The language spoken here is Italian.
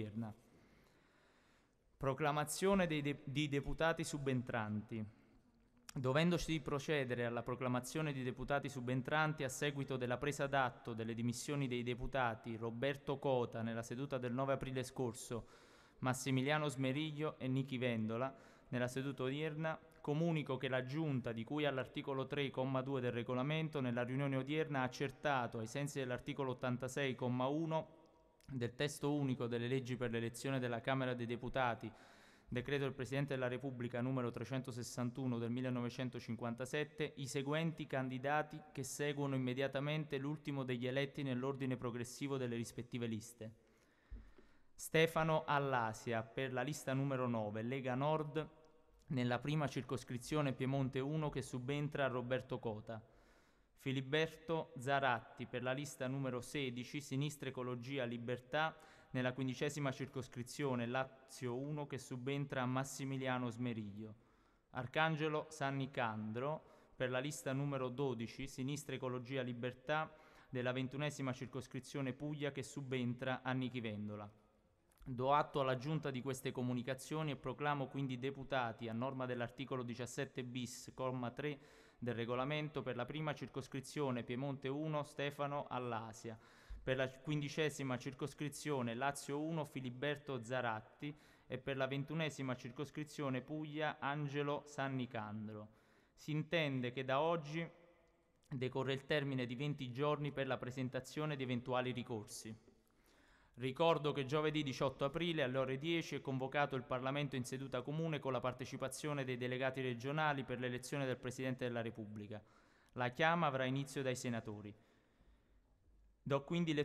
odierna. Proclamazione de- di deputati subentranti. Dovendosi procedere alla proclamazione di deputati subentranti a seguito della presa d'atto delle dimissioni dei deputati Roberto Cota nella seduta del 9 aprile scorso, Massimiliano Smeriglio e Nichi Vendola nella seduta odierna, comunico che la Giunta di cui all'articolo 3,2 del regolamento nella riunione odierna ha accertato, ai sensi dell'articolo 86,1 del testo unico delle leggi per l'elezione della Camera dei Deputati, decreto del Presidente della Repubblica numero 361 del 1957, i seguenti candidati che seguono immediatamente l'ultimo degli eletti nell'ordine progressivo delle rispettive liste. Stefano Allasia per la lista numero 9, Lega Nord, nella prima circoscrizione Piemonte 1 che subentra a Roberto Cota. Filiberto Zaratti per la lista numero 16 Sinistra Ecologia Libertà nella quindicesima circoscrizione Lazio 1 che subentra a Massimiliano Smeriglio. Arcangelo Sannicandro per la lista numero 12 Sinistra Ecologia Libertà della ventunesima circoscrizione Puglia che subentra a Nichi Vendola. Do atto alla Giunta di queste comunicazioni e proclamo quindi deputati, a norma dell'articolo 17 bis, comma 3, del regolamento per la prima circoscrizione Piemonte 1 Stefano Allasia, per la quindicesima circoscrizione Lazio 1 Filiberto Zaratti e per la ventunesima circoscrizione Puglia Angelo Sannicandro. Si intende che da oggi decorre il termine di 20 giorni per la presentazione di eventuali ricorsi. Ricordo che giovedì 18 aprile alle ore 10 è convocato il Parlamento in seduta comune con la partecipazione dei delegati regionali per l'elezione del Presidente della Repubblica. La chiama avrà inizio dai senatori. Do quindi lettura.